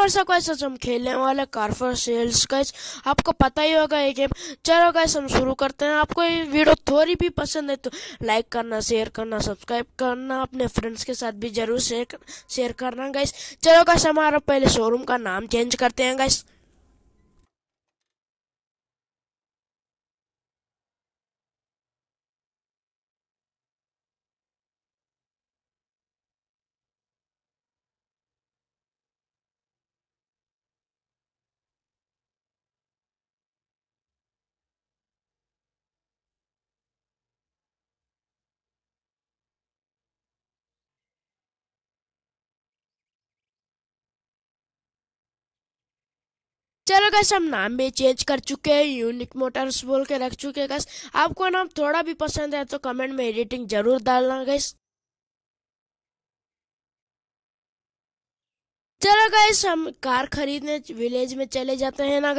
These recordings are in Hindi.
वर्ष का हम खेलने वाले कार फॉर सेल्स का आपको पता ही होगा ये गेम चलो गाइस हम शुरू करते हैं आपको ये वीडियो थोड़ी भी पसंद है तो लाइक करना शेयर करना सब्सक्राइब करना अपने फ्रेंड्स के साथ भी जरूर शेयर शेयर करना गाइस चलो गाइस हमारा पहले शोरूम का नाम चेंज करते हैं गाइस चलो गैस हम नाम भी चेंज कर चुके हैं यूनिक मोटर्स बोल के रख चुके हैं गैस आपको नाम थोड़ा भी पसंद है तो कमेंट में एडिटिंग जरूर डालना गैस चलो गैस हम कार खरीदने विलेज में चले जाते हैं ना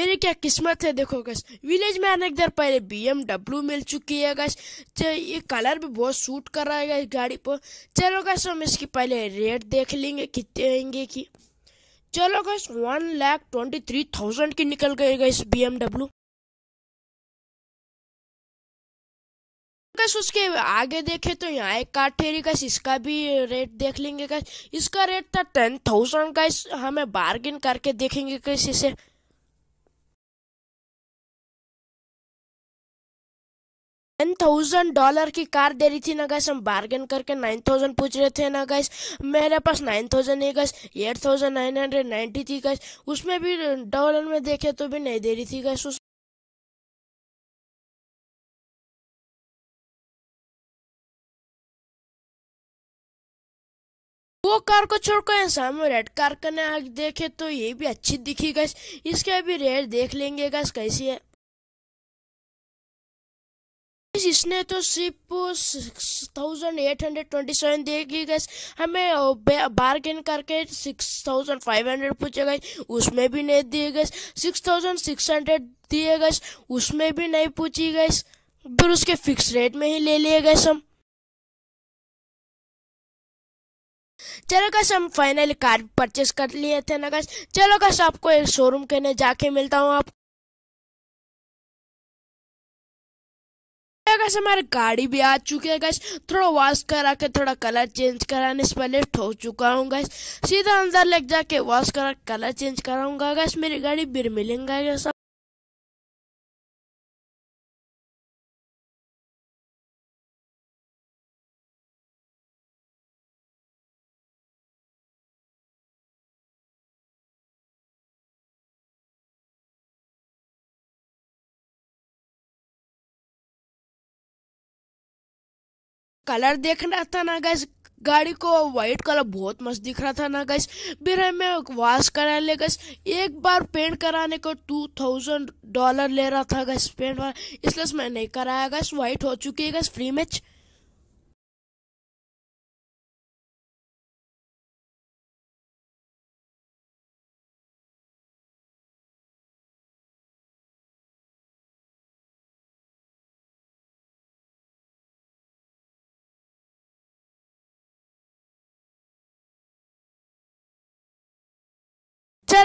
मेरी क्या किस्मत है देखो गश विलेज में आने के दर पहले बीएमडब्ल्यू मिल चुकी है गश ये कलर भी बहुत सूट कर रहा है गाड़ी पर चलो गश हम इसकी पहले रेट देख लेंगे कितने आएंगे कि चलो guys one lakh twenty three thousand की निकल गई इस बी एमडब्ल्यू उसके आगे देखे तो यहाँ एक कार ठेरी गश इसका भी रेट देख लेंगे कस इसका रेट था टेन थाउजेंड का हमें बार्गेन करके देखेंगे गश इसे टेन थाउजेंड डॉलर की कार दे रही थी ना गैस हम बार्गेन करके नाइन थाउजेंड पूछ रहे थे ना गैस मेरे पास नाइन थाउजेंड है guys eight thousand nine hundred ninety थी गैस उसमें भी डॉलर में देखे तो भी नहीं दे रही थी गैस उस वो कार को छोड़कर सामने रेड कार करने आगे देखे तो ये भी अच्छी दिखी गैस इसके भी रेट देख लेंगे गैस कैसी है इसने तो सिर्फ six thousand eight hundred twenty seven देगी गैस हमें बार्गेन करके सिक्स थाउजेंड फाइव हंड्रेड पूछे गए उसमें भी नहीं दिए गए सिक्स थाउजेंड सिक्स हंड्रेड दिए गए उसमें भी नहीं पूछी गई फिर उसके फिक्स रेट में ही ले लिए गए हम चलो गैस हम फाइनली कार परचेस कर लिए थे ना गैस चलो गैस आपको एक शोरूम कहने जाके मिलता हूँ आप गैस हमारी गाड़ी भी आ चुकी है गैस थोड़ा वॉश करा के थोड़ा कलर चेंज कराने से पहले ठोक चुका हूँ गैस सीधा अंदर लेके जाके वॉश करा कलर चेंज कराऊंगा गैस मेरी गाड़ी फिर मिलेंगे गैस कलर देख रहा था ना गैस गाड़ी को व्हाइट कलर बहुत मस्त दिख रहा था ना गैस फिर हमें वॉश करा ले गैस एक बार पेंट कराने को टू थाउजेंड डॉलर ले रहा था गैस पेंट वाला इसलिए मैं नहीं कराया गैस व्हाइट हो चुकी है गैस फ्री में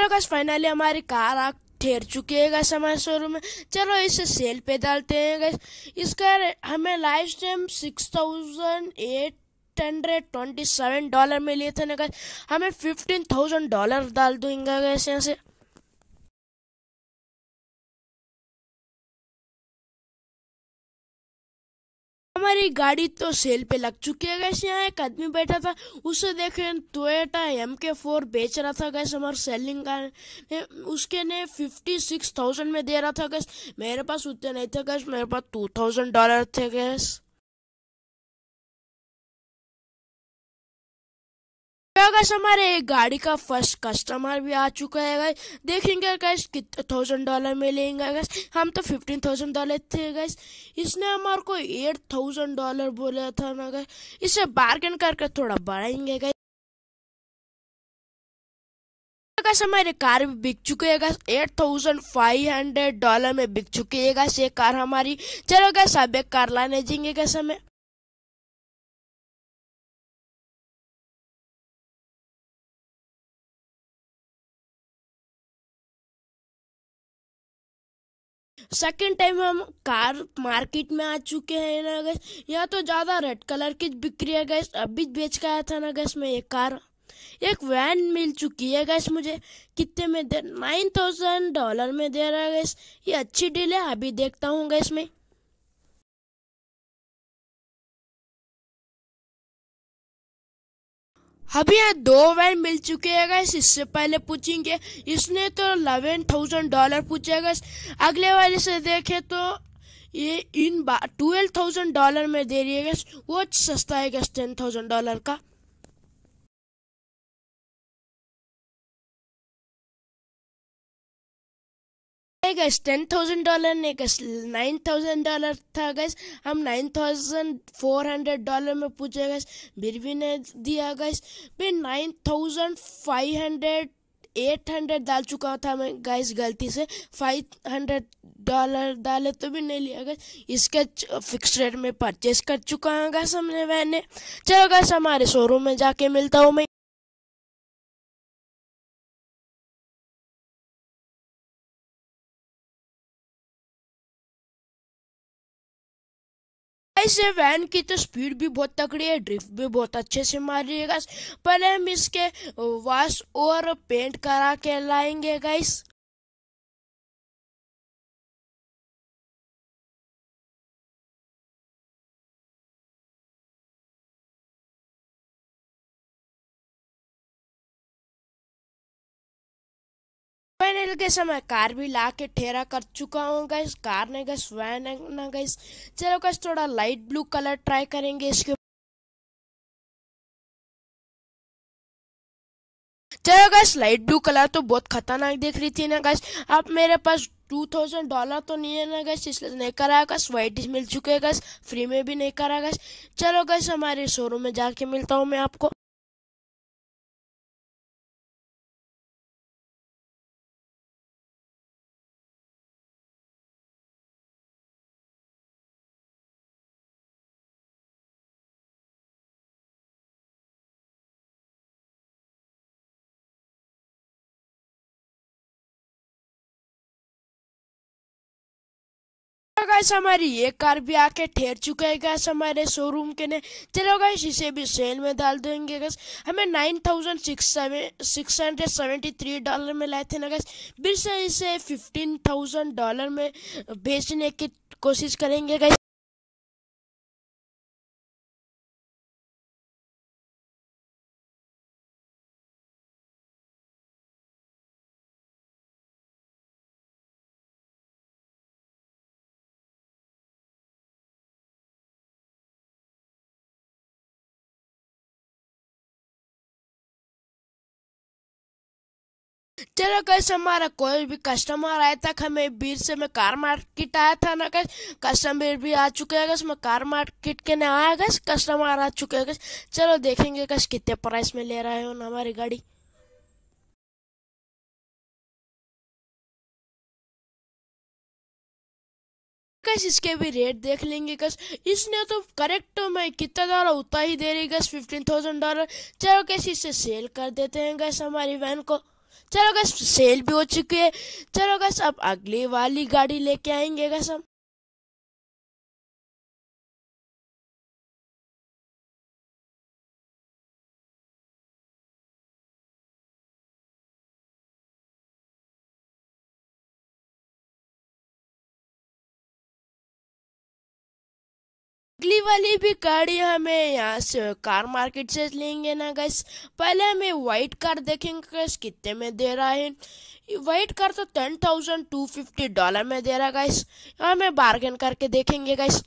चलो गैस फाइनली हमारी कार आ ठहर चुकी है गैस हमारे शोरूम में चलो इसे सेल पे डालते हैं गैस इसका हमें life time six thousand eight hundred twenty seven dollar में लिए थे ना गैस हमें फिफ्टीन थाउजेंड डॉलर डाल दूंगा गैस यहाँ से हमारी गाड़ी तो सेल पे लग चुकी है गैस यहाँ एक आदमी बैठा था उसे देखे टोयटा एम के फोर बेच रहा था गैस हमारे सेलिंग का उसके ने फिफ्टी सिक्स थाउजेंड में दे रहा था गैस मेरे पास उतने नहीं थे गैस मेरे पास टू थाउजेंड डॉलर थे गैस हमारे एक गाड़ी का फर्स्ट कस्टमर भी आ चुका है गैस देखेंगे गैस कितने थाउजेंड डॉलर लेंगे गैस हम तो फिफ्टीन थाउजेंड डॉलर थे गैस इसने हमारे को एट थाउजेंड डॉलर बोला था ना गैस इसे बार्गेन करके थोड़ा बढ़ाएंगे गैस हमारे कार भी बिक चुके है guys eight thousand five hundred dollar में बिक चुकी है गैस ये कार हमारी चलो गैस अब एक कार लाने जाएंगे गैस हमें सेकेंड टाइम हम कार मार्केट में आ चुके हैं ना गैस यहाँ तो ज़्यादा रेड कलर की बिक्री है गैस अभी बेच के आया था ना गैस मैं एक कार एक वैन मिल चुकी है गैस मुझे कितने में दे नाइन थाउजेंड डॉलर में दे रहा है गैस ये अच्छी डील है अभी देखता हूँ गैस मैं अभी यहाँ दो वैन मिल चुके हैं गैस इससे पहले पूछेंगे इसने तो अलेवन थाउजेंड डॉलर पूछा गैस अगले वाले से देखें तो ये इन ट्वेल्व थाउजेंड डॉलर में दे रही है गैस वो सस्ता है गैस टेन थाउजेंड डॉलर का है टेन थाउजेंड डॉलर ने गैस नाइन थाउजेंड डॉलर था गैस हम nine thousand four hundred dollar में पूछे गैस फिर भी नहीं दिया गैस फिर nine thousand five hundred eight hundred डाल चुका था मैं गैस गलती से फाइव हंड्रेड डॉलर डाले तो भी नहीं लिया गैस इसके फिक्स रेट में परचेज कर चुका हूँ गैस हमने मैंने चलो गैस हमारे शोरूम में जाके मिलता हूँ मैं गाइस ये वैन की तो स्पीड भी बहुत तकड़ी है ड्रिफ्ट भी बहुत अच्छे से मार रही है गाइस पहले हम इसके वॉश और पेंट करा के लाएंगे गाइस फाइनल गैस मैं कार भी ला के ठेरा कर चुका हूँ गैस कार ने गैस वैन न गैस चलो गैस थोड़ा लाइट ब्लू कलर ट्राई करेंगे इसके चलो गैस लाइट ब्लू कलर तो बहुत खतरनाक दिख रही थी ना गैस अब मेरे पास टू थाउजेंड डॉलर तो नहीं है ना गैस इसलिए नहीं कराया गैस वाइट मिल चुके गैस फ्री में भी नहीं करा गैस चलो गैस हमारे शोरूम में जाके मिलता हूँ मैं आपको गाइस हमारी ये कार भी आके ठहर चुका है गाइस हमारे शोरूम के ने चलो गाइस इसे भी सेल में डाल देंगे गाइस हमें nine thousand six seven six hundred seventy three dollar में लाए थे ना गाइस फिर से इसे फिफ्टीन थाउजेंड डॉलर में बेचने की कोशिश करेंगे गाइस चलो कैसे हमारा कोई भी कस्टमर आया था हमें बीर से मैं कार मार्केट आया था ना कैसे कस्टमर भी आ चुके हैं मैं कार मार्केट के ना आया गए कस्टमर आ चुके हैं चलो देखेंगे कस कितने प्राइस में ले रहे हो ना हमारी गाड़ी गैस इसके भी रेट देख लेंगे कस इसने तो करेक्ट तो मैं कितना डॉलर उतना ही दे रही गस फिफ्टीन थाउजेंड डॉलर चलो कैसे इसे सेल कर देते हैं गस हमारी वैन को चलो गैस सेल भी हो चुकी है चलो गैस अब अगली वाली गाड़ी लेके आएंगे गैस हम अगली वाली भी गाड़ी हमें यहाँ से कार मार्केट से लेंगे ना गैस पहले हमें वाइट कार देखेंगे गैस कितने में दे रहा है वाइट कार तो ten thousand two fifty dollar में दे रहा है गैस हमें बार्गेन करके देखेंगे गैस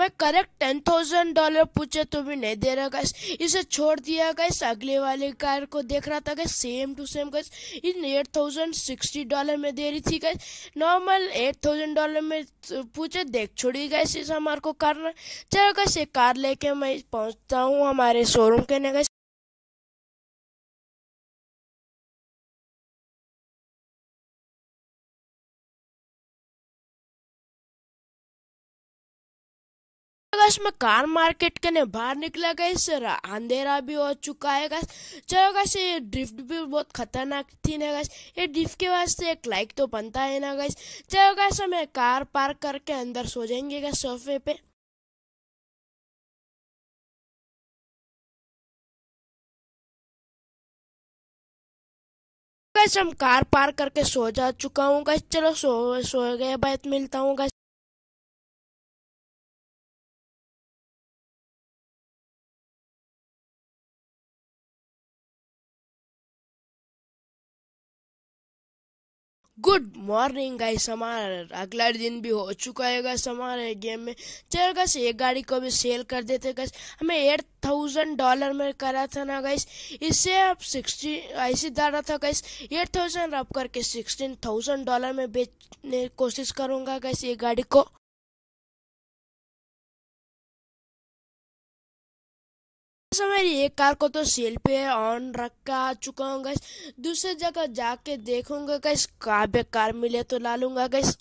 मैं करेक्ट टेन थाउजेंड डॉलर पूछे तो भी नहीं दे रहा गैस इसे छोड़ दिया गैस अगले वाले कार को देख रहा था guys same to same guys in eight thousand sixty dollar में दे रही थी guys normal eight thousand dollar में तो पूछे देख छोड़ी गैस इस हमारे को करना चलो गैस एक कार लेके मैं पहुँचता हूँ हमारे शोरूम के ना गैस मैं कार मार्केट के ने बाहर निकला गई सर अंधेरा भी हो चुका है गैस चलो गैस ये ड्रिफ्ट भी बहुत खतरनाक थी ना गैस ये ड्रिफ्ट के वास्ते एक लाइक तो बनता है ना गैस चलो गैस हमें कार पार्क करके अंदर सो जाएंगे गैस सोफे पे गैस हम कार पार्क करके सो जा चुका हूँ गैस चलो सो सो गए बात मिलता हूँ गैस गुड मॉर्निंग गाइस हमारा अगला दिन भी हो चुका है गाइस हमारे गेम में चलो गाइस एक गाड़ी को भी सेल कर देते गाइस हमें एट थाउजेंड डॉलर में करा था ना गाइस इससे आप सिक्सटी ऐसे डाला था गाइस एट थाउजेंड आप करके सिक्सटीन थाउजेंड डॉलर में बेचने कोशिश करूंगा गाइस ये गाड़ी को गाइस एक कार को तो सेल पे ऑन रखा चुका हूँ गैस दूसरी जगह जाके देखूंगा गैस कार बेकार मिले तो ला लूंगा गैस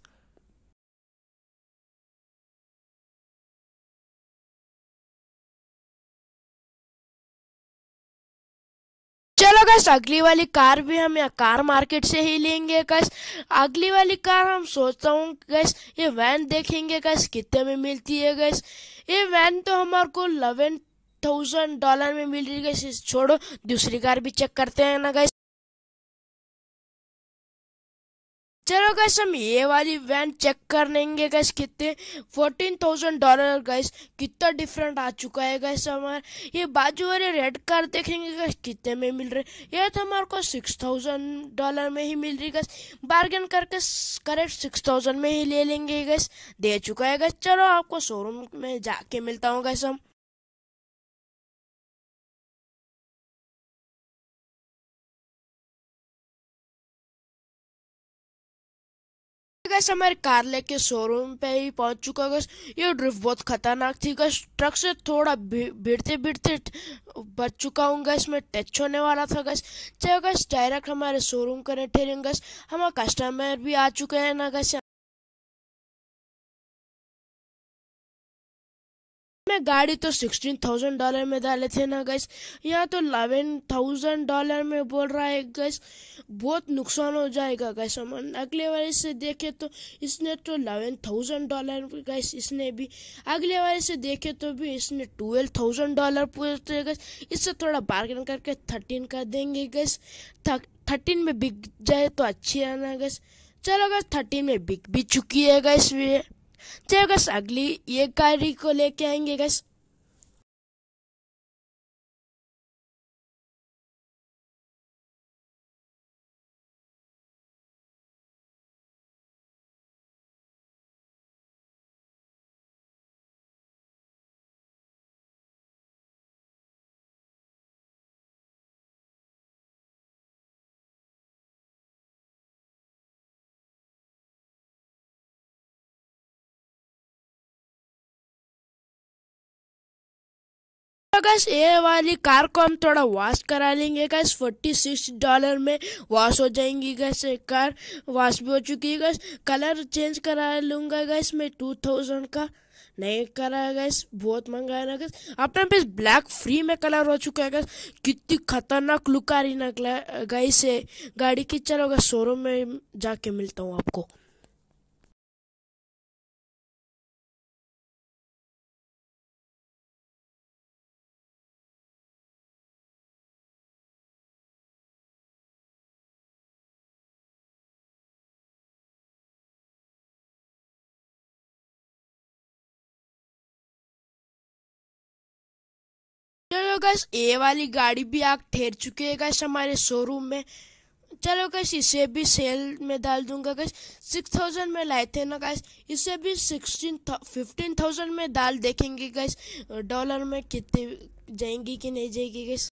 चलो गैस अगली वाली कार भी हम यहाँ कार मार्केट से ही लेंगे गैस अगली वाली कार हम सोचता हूँ गैस ये वैन देखेंगे गैस कितने में मिलती है गैस ये वैन तो हमारे को इलेवन थाउजेंड डॉलर में मिल रही है छोड़ो दूसरी कार भी चेक करते हैं ना गैस चलो गैस हम ये वाली वैन चेक कर लेंगे गैस कितने फोर्टीन थाउजेंड डॉलर गैस कितना डिफरेंट आ चुका है गैस हमारे ये बाजू वाले रेड कार देखेंगे गैस कितने में मिल रहे ये तो हमारे को सिक्स थाउजेंड डॉलर में ही मिल रही गैस बार्गेन करके करेक्ट सिक्स थाउजेंड में ही ले लेंगे गैस दे चुका है गैस चलो आपको शोरूम में जाके मिलता हूँ गैस हम गैस हमारे कार के शोरूम पे ही पहुंच चुका गैस ये ड्रिफ्ट बहुत खतरनाक थी गैस ट्रक से थोड़ा भिड़ते भिड़ते बच चुका हूँ गैस मैं टच होने वाला था गैस चलो गैस डायरेक्ट हमारे शोरूम करें ठेरेंगे गैस हमारे कस्टमर भी आ चुके हैं ना गैस मैं गाड़ी तो सिक्सटीन थाउजेंड डॉलर में डाले थे ना गैस यहाँ तो इलेवन थाउजेंड डॉलर में बोल रहा है गैस बहुत नुकसान हो जाएगा गैस हम अगले बार से देखे तो इसने तो इलेवन थाउजेंड डॉलर गैस इसने भी अगले बार से देखे तो भी इसने ट्वेल्व थाउजेंड डॉलर पूछते गैस इससे थोड़ा बार्गेन करके थर्टीन कर देंगे गैस थर्टीन में बिक जाए तो अच्छी है ना गैस चलो गैस थर्टीन में बिक भी चुकी है गैस चलो गस अगली ये गाड़ी को लेके आएंगे गस तो गैस ये वाली कार को हम थोड़ा वॉश करा लेंगे गैस फोर्टी सिक्स डॉलर में वॉश हो जाएंगी गैस कार वॉश भी हो चुकी है गैस कलर चेंज करा लूँगा गैस मैं टू थाउजेंड का नहीं करा है गैस बहुत महंगा है ना गैस अपने पे ब्लैक फ्री में कलर हो चुका है गैस कितनी खतरनाक लुक आ रही ना गैस गाड़ी की चलो गैस शोरूम में जाके मिलता हूँ आपको गैस ये वाली गाड़ी भी आग ठहर चुकी है गैस हमारे शोरूम में चलो गैस इसे भी सेल में डाल दूंगा गैस सिक्स थाउजेंड में लाए थे ना गैस इसे भी सिक्सटीन फिफ्टीन थाउजेंड में डाल देखेंगे गैस डॉलर में कितने जाएंगी कि नहीं जाएगी गैस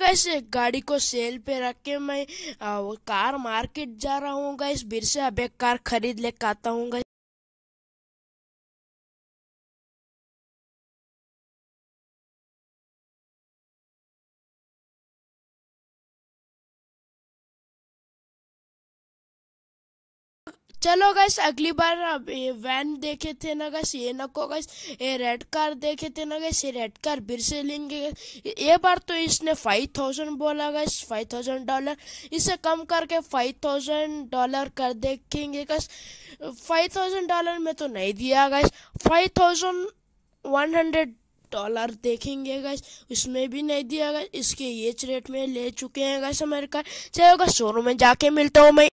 गैस गाड़ी को सेल पे रख के मैं आ, कार मार्केट जा रहा हूँ गैस फिर से अब एक कार खरीद ले आता हूँ गैस चलो गैस अगली बार अब ये वैन देखे थे ना गैस ये नको गैस ये रेड कार देखे थे ना गैस ये रेड कार फिर से लेंगे ये बार तो इसने फाइव थाउजेंड बोला गैस फाइव थाउजेंड डॉलर इसे कम करके फाइव थाउजेंड डॉलर कर देखेंगे गैस फाइव थाउजेंड डॉलर में तो नहीं दिया guys five thousand one hundred dollar देखेंगे गैस उसमें भी नहीं दिया गया इसके ये रेट में ले चुके हैं गैस अमेरिका चलो गैस शोरूम में जाके मिलता हूँ मैं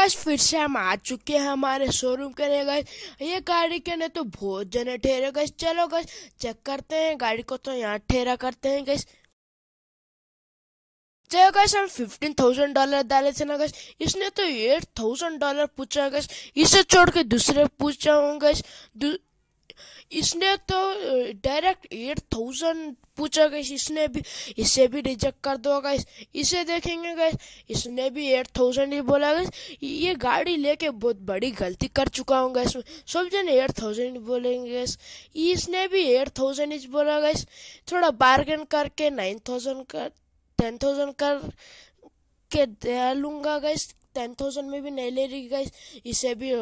गाइस फिर से हम आ चुके हैं हमारे शोरूम के लिए गाइस ये गाड़ी के लिए तो बहुत जने ठहरे गाइस चलो गाइस चेक करते हैं गाड़ी को तो यहाँ ठहरा करते हैं गाइस चलो गाइस हम फिफ्टीन थाउजेंड डॉलर डाले थे ना गाइस इसने तो एट थाउजेंड डॉलर पूछा गाइस इसे छोड़ के दूसरे पूछा हूँ गैस इसने तो डायरेक्ट एट थाउजेंड पूछा गई इसने भी इसे भी रिजेक्ट कर दो गए इसे देखेंगे गए इसने भी एट थाउजेंड ही बोला गाइस ये गाड़ी लेके बहुत बड़ी गलती कर चुका हूँ इसमें सब जन एट थाउजेंड बोलेंगे इसने भी एट थाउजेंड ही बोला गाइस थोड़ा बार्गेन करके नाइन थाउजेंड कर टेन थाउजेंड कर के दे लूँगा गए टेन थाउजेंड में भी नहीं ले रही गए इसे भी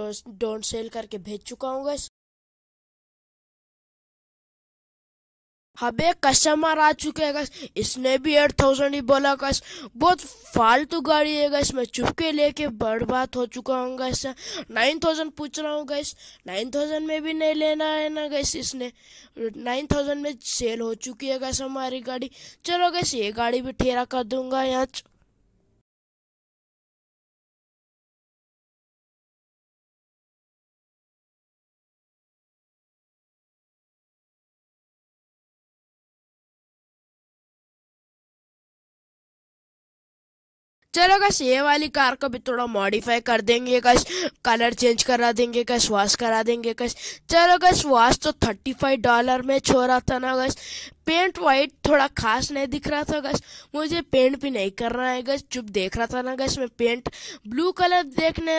डोंट सेल करके भेज चुका हूँ गैस अबे कस्टमर आ चुके हैं गस इसने भी एट थाउजेंड ही बोला गस बहुत फालतू गाड़ी है गस मैं चुपके लेके बर्बाद हो चुका हूँ गस नाइन थाउजेंड पूछ रहा हूँ गस नाइन थाउजेंड में भी नहीं लेना है ना गस इसने नाइन थाउजेंड में सेल हो चुकी है गस हमारी गाड़ी चलो गस ये गाड़ी भी ठेरा कर दूंगा यहाँ चलो गस ये वाली कार को भी थोड़ा मॉडिफाई कर देंगे कश कलर चेंज करा देंगे कश वॉश करा देंगे कश चलो गश वॉश तो थर्टी फाइव डॉलर में छो रहा था ना गस पेंट वाइट थोड़ा खास नहीं दिख रहा था गश मुझे पेंट भी नहीं कर रहा है गश चुप देख रहा था ना गश मैं पेंट ब्लू कलर देखने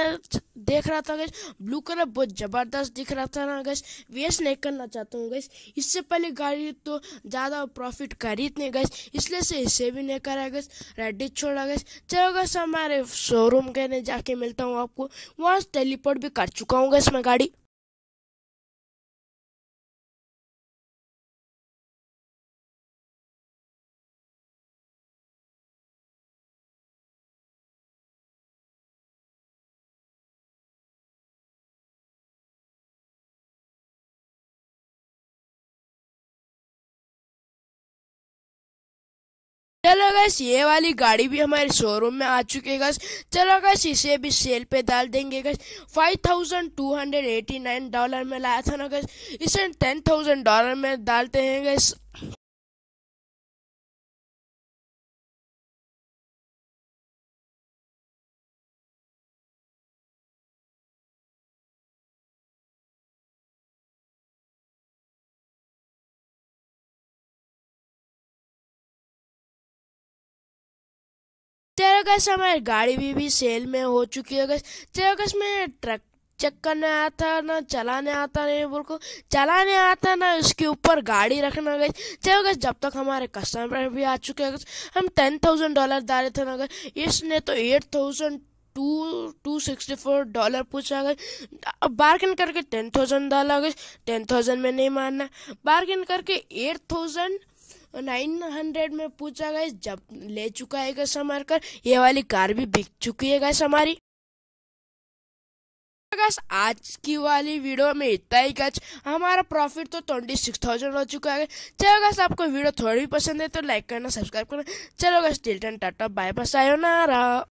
देख रहा था गश ब्लू कलर बहुत ज़बरदस्त दिख रहा था ना गश वेस्ट नहीं करना चाहता हूँ गश इससे पहले गाड़ी तो ज़्यादा प्रॉफिट कर ही नहीं गश इसलिए से इसे भी नहीं करा गश रेडी छोड़ा गश चलो गश हमारे शोरूम के जाके मिलता हूँ आपको वहाँ टेलीपोर्ट भी कर चुका हूँ गश मैं गाड़ी चलो गैस ये वाली गाड़ी भी हमारे शोरूम में आ चुकी है गैस चलो गैस इसे भी सेल पे डाल देंगे guys five thousand two hundred eighty nine dollar में लाया था ना गैस इसे टेन थाउजेंड डॉलर में डालते हैं गैस तेरह अगस्त हमारी गाड़ी भी, भी सेल में हो चुकी है गैस तेरह अगस्त में ट्रक चेक करने आता ना चलाने आता नहीं बोल को चलाने आता ना उसके ऊपर गाड़ी रखना गई चलो गए जब तक हमारे कस्टमर भी आ चुके हैं हम टेन थाउजेंड डॉलर डाले थे ना गए इसने तो eight thousand two two sixty four dollar पूछा गए बार्गेन करके टेन थाउजेंड डाला गए टेन थाउजेंड में नहीं मानना बार्गेन करके एट थाउजेंड नाइन हंड्रेड में पूछा गया जब ले चुका है गैस हमारे कर ये वाली कार भी बिक चुकी है गैस हमारी गैस आज की वाली वीडियो में इतना ही गैस हमारा प्रॉफिट तो ट्वेंटी सिक्स थाउजेंड हो चुका है चलो गैस आपको वीडियो थोड़ी भी पसंद है तो लाइक करना सब्सक्राइब करना चलो गैस टिल्टन टाटा बाय बस आयो ना